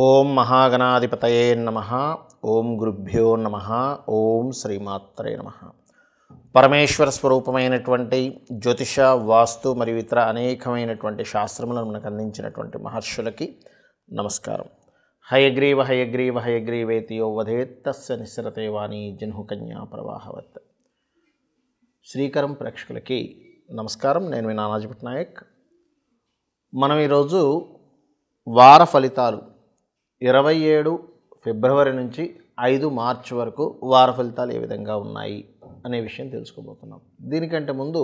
ఓం మహాగణాధిపతయే నమ ఓం గురుభ్యో నమ ఓం శ్రీమాత్రే నమ పరమేశ్వర స్వరూపమైనటువంటి జ్యోతిష వాస్తు మరియు ఇతర అనేకమైనటువంటి శాస్త్రములను మనకు అందించినటువంటి మహర్షులకి నమస్కారం హయగ్రీవ హయగ్రీవ యో వధేత్తస్య నిశ్రతే వాణి జన్హుకన్యా ప్రవాహవత్ శ్రీకరం ప్రేక్షకులకి నమస్కారం నేను మీ నానాజీ పట్నాయక్ మనం ఈరోజు వార ఫలితాలు ఇరవై ఏడు ఫిబ్రవరి నుంచి ఐదు మార్చ్ వరకు వార ఫలితాలు ఏ విధంగా ఉన్నాయి అనే విషయం తెలుసుకోబోతున్నాం దీనికంటే ముందు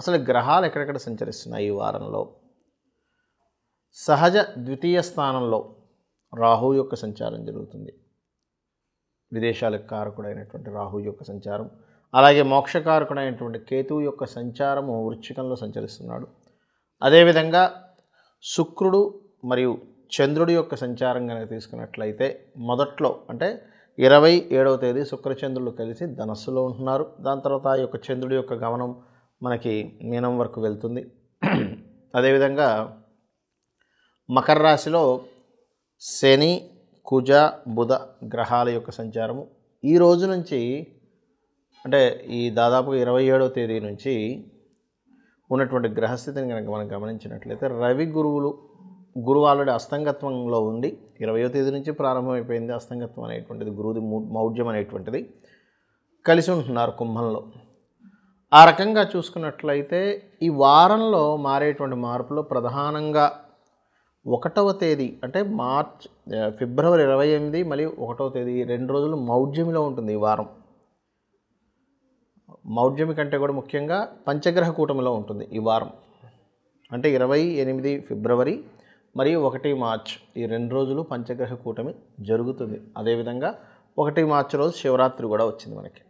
అసలు గ్రహాలు ఎక్కడెక్కడ సంచరిస్తున్నాయి ఈ వారంలో సహజ ద్వితీయ స్థానంలో రాహు యొక్క సంచారం జరుగుతుంది విదేశాలకు కారకుడైనటువంటి రాహు యొక్క సంచారం అలాగే మోక్షకారకుడైనటువంటి కేతువు యొక్క సంచారము వృచ్చికంలో సంచరిస్తున్నాడు అదేవిధంగా శుక్రుడు మరియు చంద్రుడి యొక్క సంచారం కనుక తీసుకున్నట్లయితే మొదట్లో అంటే ఇరవై ఏడవ తేదీ శుక్రచంద్రులు కలిసి ధనస్సులో ఉంటున్నారు దాని తర్వాత ఆ యొక్క చంద్రుడి యొక్క గమనం మనకి మీనం వరకు వెళ్తుంది అదేవిధంగా మకర రాశిలో శని కుజ బుధ గ్రహాల యొక్క సంచారము ఈ రోజు నుంచి అంటే ఈ దాదాపు ఇరవై ఏడవ తేదీ నుంచి ఉన్నటువంటి గ్రహస్థితిని కనుక మనం గమనించినట్లయితే రవి గురువులు గురువు ఆల్రెడీ అస్తంగత్వంలో ఉంది ఇరవయో తేదీ నుంచి ప్రారంభమైపోయింది అస్తంగత్వం అనేటువంటిది గురువుది మౌఢ్యం అనేటువంటిది కలిసి ఉంటున్నారు కుంభంలో ఆ రకంగా చూసుకున్నట్లయితే ఈ వారంలో మారేటువంటి మార్పులు ప్రధానంగా ఒకటవ తేదీ అంటే మార్చ్ ఫిబ్రవరి ఇరవై ఎనిమిది మళ్ళీ ఒకటవ తేదీ రెండు రోజులు మౌఢ్యమిలో ఉంటుంది ఈ వారం మౌఢ్యమి కంటే కూడా ముఖ్యంగా పంచగ్రహ కూటమిలో ఉంటుంది ఈ వారం అంటే ఇరవై ఎనిమిది ఫిబ్రవరి మరియు ఒకటి మార్చ్ ఈ రెండు రోజులు పంచగ్రహ కూటమి జరుగుతుంది అదేవిధంగా ఒకటి మార్చి రోజు శివరాత్రి కూడా వచ్చింది మనకి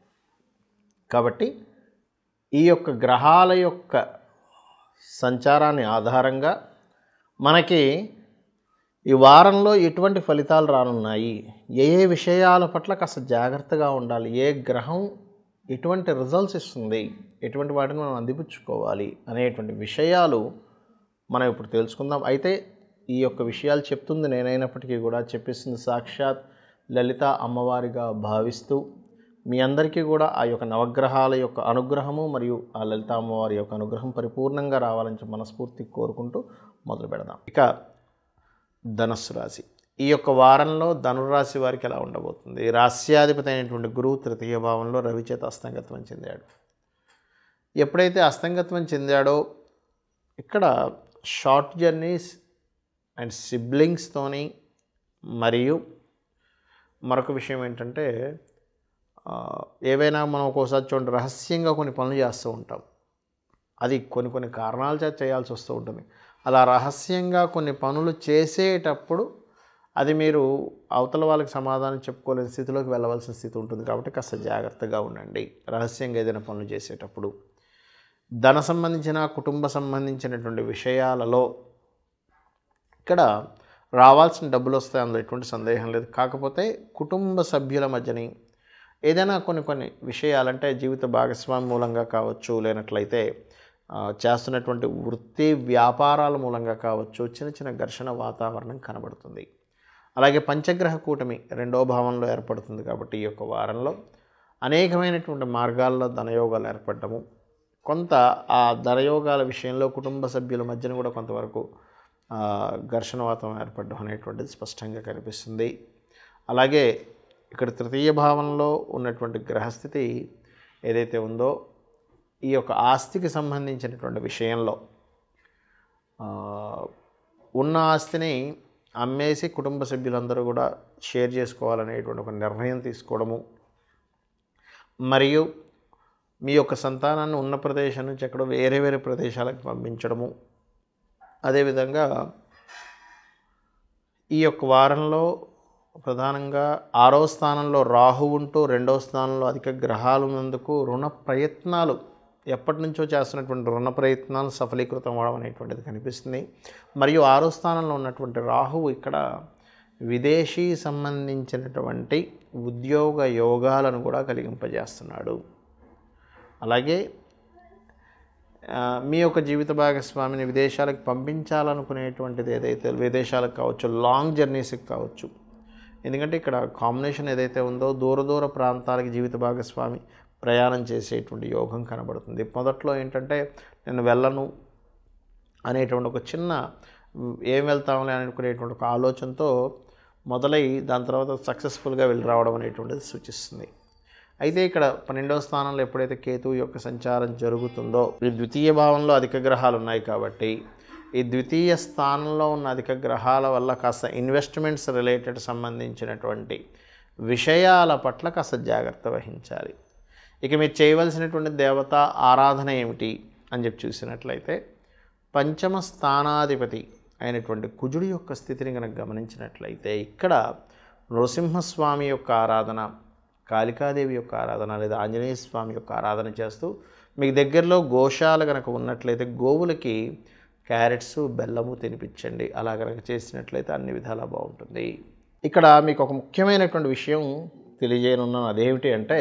కాబట్టి ఈ యొక్క గ్రహాల యొక్క సంచారాన్ని ఆధారంగా మనకి ఈ వారంలో ఎటువంటి ఫలితాలు రానున్నాయి ఏ ఏ విషయాల పట్ల కాస్త జాగ్రత్తగా ఉండాలి ఏ గ్రహం ఎటువంటి రిజల్ట్స్ ఇస్తుంది ఎటువంటి వాటిని మనం అందిపుచ్చుకోవాలి అనేటువంటి విషయాలు మనం ఇప్పుడు తెలుసుకుందాం అయితే ఈ యొక్క విషయాలు చెప్తుంది నేనైనప్పటికీ కూడా చెప్పిస్తుంది సాక్షాత్ లలిత అమ్మవారిగా భావిస్తూ మీ అందరికీ కూడా ఆ యొక్క నవగ్రహాల యొక్క అనుగ్రహము మరియు ఆ లలిత అమ్మవారి యొక్క అనుగ్రహం పరిపూర్ణంగా రావాలని మనస్ఫూర్తి కోరుకుంటూ మొదలు పెడదాం ఇక ధనస్సు రాశి ఈ యొక్క వారంలో ధనురాశి వారికి ఎలా ఉండబోతుంది రాస్యాధిపతి అయినటువంటి గురువు తృతీయ భావంలో రవిచేత అస్తంగత్వం చెందాడు ఎప్పుడైతే అస్తంగత్వం చెందాడో ఇక్కడ షార్ట్ జర్నీస్ అండ్ సిబ్లింగ్స్తోని మరియు మరొక విషయం ఏంటంటే ఏవైనా మనం ఒక్కోసారి చూడండి రహస్యంగా కొన్ని పనులు చేస్తూ ఉంటాం అది కొన్ని కొన్ని కారణాల చేత చేయాల్సి వస్తూ ఉంటుంది అలా రహస్యంగా కొన్ని పనులు చేసేటప్పుడు అది మీరు అవతల వాళ్ళకి సమాధానం చెప్పుకోలేని స్థితిలోకి వెళ్ళవలసిన స్థితి ఉంటుంది కాబట్టి కాస్త జాగ్రత్తగా ఉండండి రహస్యంగా ఏదైనా పనులు చేసేటప్పుడు ధన సంబంధించిన కుటుంబ సంబంధించినటువంటి విషయాలలో ఇక్కడ రావాల్సిన డబ్బులు వస్తాయి అందులో ఎటువంటి సందేహం లేదు కాకపోతే కుటుంబ సభ్యుల మధ్యని ఏదైనా కొన్ని కొన్ని విషయాలంటే జీవిత భాగస్వామి మూలంగా కావచ్చు లేనట్లయితే చేస్తున్నటువంటి వృత్తి వ్యాపారాల మూలంగా కావచ్చు చిన్న చిన్న ఘర్షణ వాతావరణం కనబడుతుంది అలాగే పంచగ్రహ కూటమి రెండో భావంలో ఏర్పడుతుంది కాబట్టి ఈ యొక్క వారంలో అనేకమైనటువంటి మార్గాల్లో ధనయోగాలు ఏర్పడటము కొంత ఆ ధనయోగాల విషయంలో కుటుంబ సభ్యుల మధ్యన కూడా కొంతవరకు ఘర్షణ వాతం ఏర్పడడం అనేటువంటిది స్పష్టంగా కనిపిస్తుంది అలాగే ఇక్కడ తృతీయ భావంలో ఉన్నటువంటి గ్రహస్థితి ఏదైతే ఉందో ఈ యొక్క ఆస్తికి సంబంధించినటువంటి విషయంలో ఉన్న ఆస్తిని అమ్మేసి కుటుంబ సభ్యులందరూ కూడా షేర్ చేసుకోవాలనేటువంటి ఒక నిర్ణయం తీసుకోవడము మరియు మీ యొక్క సంతానాన్ని ఉన్న ప్రదేశం నుంచి ఎక్కడో వేరే వేరే ప్రదేశాలకు పంపించడము అదేవిధంగా ఈ యొక్క వారంలో ప్రధానంగా ఆరో స్థానంలో రాహు ఉంటూ రెండవ స్థానంలో అధిక గ్రహాలు ఉన్నందుకు రుణ ప్రయత్నాలు ఎప్పటి నుంచో చేస్తున్నటువంటి రుణ ప్రయత్నాలు సఫలీకృతం అవ్వడం అనేటువంటిది కనిపిస్తుంది మరియు ఆరో స్థానంలో ఉన్నటువంటి రాహువు ఇక్కడ విదేశీ సంబంధించినటువంటి ఉద్యోగ యోగాలను కూడా కలిగింపజేస్తున్నాడు అలాగే మీ యొక్క జీవిత భాగస్వామిని విదేశాలకు పంపించాలనుకునేటువంటిది ఏదైతే విదేశాలకు కావచ్చు లాంగ్ జర్నీస్కి కావచ్చు ఎందుకంటే ఇక్కడ కాంబినేషన్ ఏదైతే ఉందో దూర దూర ప్రాంతాలకి జీవిత భాగస్వామి ప్రయాణం చేసేటువంటి యోగం కనబడుతుంది మొదట్లో ఏంటంటే నేను వెళ్ళను అనేటువంటి ఒక చిన్న ఏం వెళ్తామని అనుకునేటువంటి ఒక ఆలోచనతో మొదలై దాని తర్వాత సక్సెస్ఫుల్గా వెళ్ళి రావడం అనేటువంటిది సూచిస్తుంది అయితే ఇక్కడ పన్నెండవ స్థానంలో ఎప్పుడైతే కేతువు యొక్క సంచారం జరుగుతుందో ఈ ద్వితీయ భావంలో అధిక గ్రహాలు ఉన్నాయి కాబట్టి ఈ ద్వితీయ స్థానంలో ఉన్న అధిక గ్రహాల వల్ల కాస్త ఇన్వెస్ట్మెంట్స్ రిలేటెడ్ సంబంధించినటువంటి విషయాల పట్ల కాస్త జాగ్రత్త వహించాలి ఇక మీరు చేయవలసినటువంటి దేవత ఆరాధన ఏమిటి అని చెప్పి చూసినట్లయితే పంచమ స్థానాధిపతి అయినటువంటి కుజుడి యొక్క స్థితిని కనుక గమనించినట్లయితే ఇక్కడ నృసింహస్వామి యొక్క ఆరాధన కాళికాదేవి యొక్క ఆరాధన లేదా ఆంజనేయ స్వామి యొక్క ఆరాధన చేస్తూ మీకు దగ్గరలో గోశాల కనుక ఉన్నట్లయితే గోవులకి క్యారెట్స్ బెల్లము తినిపించండి అలా కనుక చేసినట్లయితే అన్ని విధాలా బాగుంటుంది ఇక్కడ మీకు ఒక ముఖ్యమైనటువంటి విషయం తెలియజేయనున్నాను అదేమిటి అంటే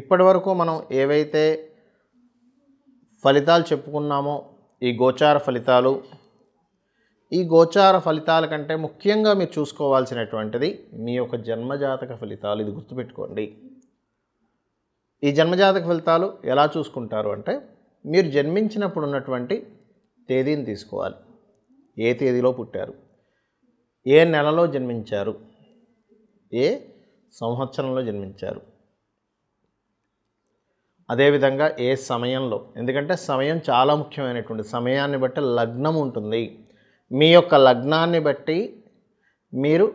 ఇప్పటి వరకు మనం ఏవైతే ఫలితాలు చెప్పుకున్నామో ఈ గోచార ఫలితాలు ఈ గోచార ఫలితాల కంటే ముఖ్యంగా మీరు చూసుకోవాల్సినటువంటిది మీ యొక్క జన్మజాతక ఫలితాలు ఇది గుర్తుపెట్టుకోండి ఈ జన్మజాతక ఫలితాలు ఎలా చూసుకుంటారు అంటే మీరు జన్మించినప్పుడు ఉన్నటువంటి తేదీని తీసుకోవాలి ఏ తేదీలో పుట్టారు ఏ నెలలో జన్మించారు ఏ సంవత్సరంలో జన్మించారు అదేవిధంగా ఏ సమయంలో ఎందుకంటే సమయం చాలా ముఖ్యమైనటువంటి సమయాన్ని బట్టి లగ్నం ఉంటుంది మీ యొక్క లగ్నాన్ని బట్టి మీరు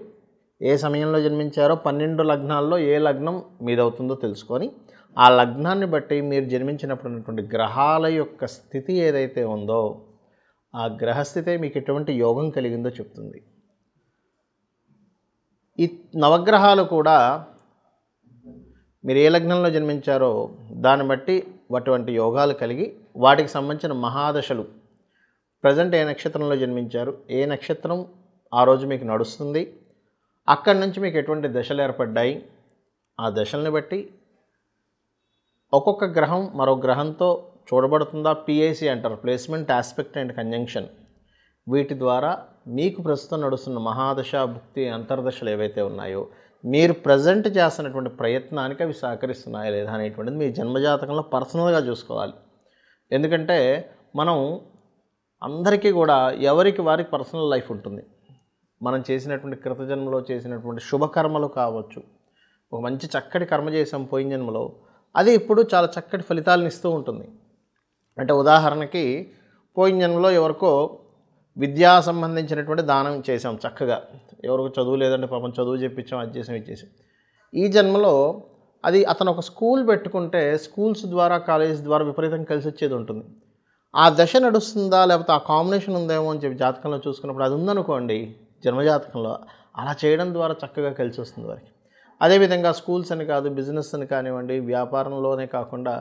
ఏ సమయంలో జన్మించారో పన్నెండు లగ్నాల్లో ఏ లగ్నం మీదవుతుందో తెలుసుకొని ఆ లగ్నాన్ని బట్టి మీరు జన్మించినప్పుడు ఉన్నటువంటి గ్రహాల యొక్క స్థితి ఏదైతే ఉందో ఆ గ్రహస్థితే మీకు ఎటువంటి యోగం కలిగిందో చెప్తుంది ఈ నవగ్రహాలు కూడా మీరు ఏ లగ్నంలో జన్మించారో దాన్ని బట్టి అటువంటి యోగాలు కలిగి వాటికి సంబంధించిన మహాదశలు ప్రజెంట్ ఏ నక్షత్రంలో జన్మించారు ఏ నక్షత్రం ఆ రోజు మీకు నడుస్తుంది అక్కడి నుంచి మీకు ఎటువంటి దశలు ఏర్పడ్డాయి ఆ దశల్ని బట్టి ఒక్కొక్క గ్రహం మరో గ్రహంతో చూడబడుతుందా పిఐసి అంటారు ప్లేస్మెంట్ ఆస్పెక్ట్ అండ్ కంజంక్షన్ వీటి ద్వారా మీకు ప్రస్తుతం నడుస్తున్న మహాదశ భుక్తి అంతర్దశలు ఏవైతే ఉన్నాయో మీరు ప్రజెంట్ చేస్తున్నటువంటి ప్రయత్నానికి అవి సహకరిస్తున్నాయా లేదా అనేటువంటిది మీ జన్మజాతకంలో పర్సనల్గా చూసుకోవాలి ఎందుకంటే మనం అందరికీ కూడా ఎవరికి వారికి పర్సనల్ లైఫ్ ఉంటుంది మనం చేసినటువంటి కృతజన్మలో చేసినటువంటి శుభకర్మలు కావచ్చు ఒక మంచి చక్కటి కర్మ చేసాం పోయిన జన్మలో అది ఇప్పుడు చాలా చక్కటి ఫలితాలను ఇస్తూ ఉంటుంది అంటే ఉదాహరణకి పోయిన జన్మలో ఎవరికో విద్యా సంబంధించినటువంటి దానం చేసాం చక్కగా ఎవరికి చదువు లేదంటే పాపం చదువు చెప్పించాం అది చేసాం ఇది చేసాం ఈ జన్మలో అది అతను ఒక స్కూల్ పెట్టుకుంటే స్కూల్స్ ద్వారా కాలేజ్ ద్వారా విపరీతం కలిసి వచ్చేది ఉంటుంది ఆ దశ నడుస్తుందా లేకపోతే ఆ కాంబినేషన్ ఉందేమో అని చెప్పి జాతకంలో చూసుకున్నప్పుడు అది ఉందనుకోండి జన్మజాతకంలో అలా చేయడం ద్వారా చక్కగా కలిసి వస్తుంది వారికి అదేవిధంగా స్కూల్స్ అని కాదు బిజినెస్ అని కానివ్వండి వ్యాపారంలోనే కాకుండా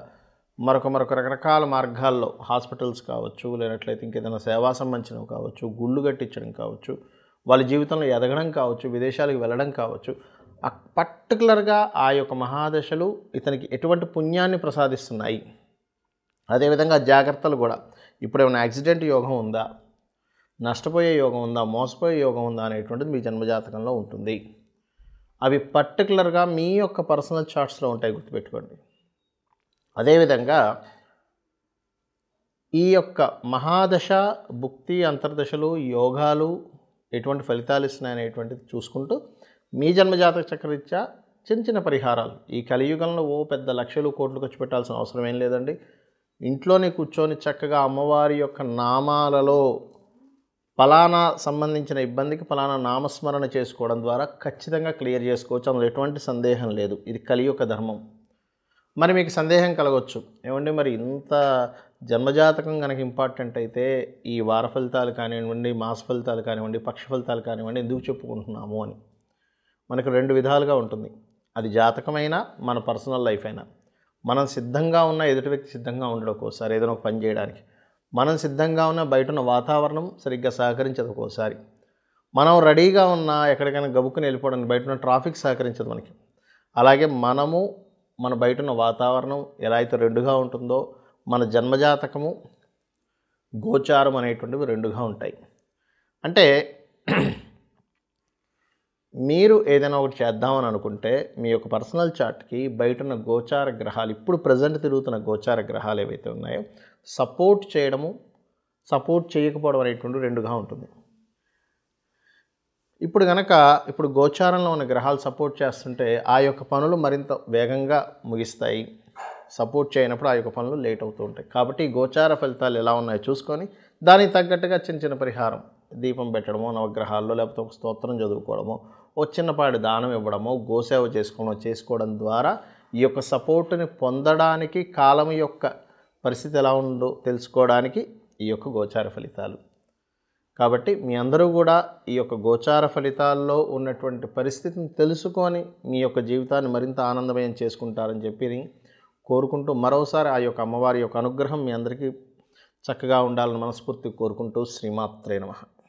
మరొక మరొక రకరకాల మార్గాల్లో హాస్పిటల్స్ కావచ్చు లేనట్లయితే ఇంకేదైనా సేవా సంబంధించినవి కావచ్చు గుళ్ళు కట్టించడం కావచ్చు వాళ్ళ జీవితంలో ఎదగడం కావచ్చు విదేశాలకు వెళ్ళడం కావచ్చు పర్టికులర్గా ఆ యొక్క మహాదశలు ఇతనికి ఎటువంటి పుణ్యాన్ని ప్రసాదిస్తున్నాయి అదేవిధంగా జాగ్రత్తలు కూడా ఇప్పుడు ఏమైనా యాక్సిడెంట్ యోగం ఉందా నష్టపోయే యోగం ఉందా మోసపోయే యోగం ఉందా అనేటువంటిది మీ జన్మజాతకంలో ఉంటుంది అవి పర్టికులర్గా మీ యొక్క పర్సనల్ చార్ట్స్లో ఉంటాయి గుర్తుపెట్టుకోండి అదేవిధంగా ఈ యొక్క మహాదశ భుక్తి అంతర్దశలు యోగాలు ఎటువంటి ఫలితాలు ఇస్తున్నాయి అనేటువంటిది చూసుకుంటూ మీ జన్మజాతక చక్రరీత్యా చిన్న చిన్న పరిహారాలు ఈ కలియుగంలో ఓ పెద్ద లక్షలు కోట్లు ఖర్చు పెట్టాల్సిన అవసరం ఏం లేదండి ఇంట్లోనే కూర్చొని చక్కగా అమ్మవారి యొక్క నామాలలో ఫలానా సంబంధించిన ఇబ్బందికి ఫలానా నామస్మరణ చేసుకోవడం ద్వారా ఖచ్చితంగా క్లియర్ చేసుకోవచ్చు అందులో ఎటువంటి సందేహం లేదు ఇది కలియుక ధర్మం మరి మీకు సందేహం కలగవచ్చు ఏమండి మరి ఇంత జన్మజాతకం కనుక ఇంపార్టెంట్ అయితే ఈ వార ఫలితాలు కానివ్వండి మాస ఫలితాలు కానివ్వండి పక్ష ఫలితాలు కానివ్వండి ఎందుకు చెప్పుకుంటున్నాము అని మనకు రెండు విధాలుగా ఉంటుంది అది జాతకమైనా మన పర్సనల్ లైఫ్ అయినా మనం సిద్ధంగా ఉన్న ఎదుటి వ్యక్తి సిద్ధంగా ఉండడం ఒక్కోసారి ఏదైనా ఒక పని చేయడానికి మనం సిద్ధంగా ఉన్న బయట ఉన్న వాతావరణం సరిగ్గా సహకరించదు ఒక్కోసారి మనం రెడీగా ఉన్న ఎక్కడికైనా గబుక్కుని వెళ్ళిపోవడానికి బయట ఉన్న ట్రాఫిక్ సహకరించదు మనకి అలాగే మనము మన బయట ఉన్న వాతావరణం ఎలా అయితే రెండుగా ఉంటుందో మన జన్మజాతకము గోచారం అనేటువంటివి రెండుగా ఉంటాయి అంటే మీరు ఏదైనా ఒకటి చేద్దామని అనుకుంటే మీ యొక్క పర్సనల్ చార్ట్కి బయట ఉన్న గోచార గ్రహాలు ఇప్పుడు ప్రజెంట్ తిరుగుతున్న గోచార గ్రహాలు ఏవైతే ఉన్నాయో సపోర్ట్ చేయడము సపోర్ట్ చేయకపోవడం అనేటువంటి రెండుగా ఉంటుంది ఇప్పుడు కనుక ఇప్పుడు గోచారంలో ఉన్న గ్రహాలు సపోర్ట్ చేస్తుంటే ఆ యొక్క పనులు మరింత వేగంగా ముగిస్తాయి సపోర్ట్ చేయనప్పుడు ఆ యొక్క పనులు లేట్ అవుతూ ఉంటాయి కాబట్టి గోచార ఫలితాలు ఎలా ఉన్నాయో చూసుకొని దానికి తగ్గట్టుగా చిన్న చిన్న పరిహారం దీపం పెట్టడమో నవగ్రహాల్లో లేకపోతే ఒక స్తోత్రం చదువుకోవడమో ఓ చిన్నపాటి దానం ఇవ్వడమో గోసేవ చేసుకోవడం చేసుకోవడం ద్వారా ఈ యొక్క సపోర్టుని పొందడానికి కాలం యొక్క పరిస్థితి ఎలా ఉందో తెలుసుకోవడానికి ఈ యొక్క గోచార ఫలితాలు కాబట్టి మీ అందరూ కూడా ఈ యొక్క గోచార ఫలితాల్లో ఉన్నటువంటి పరిస్థితిని తెలుసుకొని మీ యొక్క జీవితాన్ని మరింత ఆనందమయం చేసుకుంటారని చెప్పి కోరుకుంటూ మరోసారి ఆ యొక్క అమ్మవారి యొక్క అనుగ్రహం మీ అందరికీ చక్కగా ఉండాలని మనస్ఫూర్తి కోరుకుంటూ శ్రీమాత్రే నమ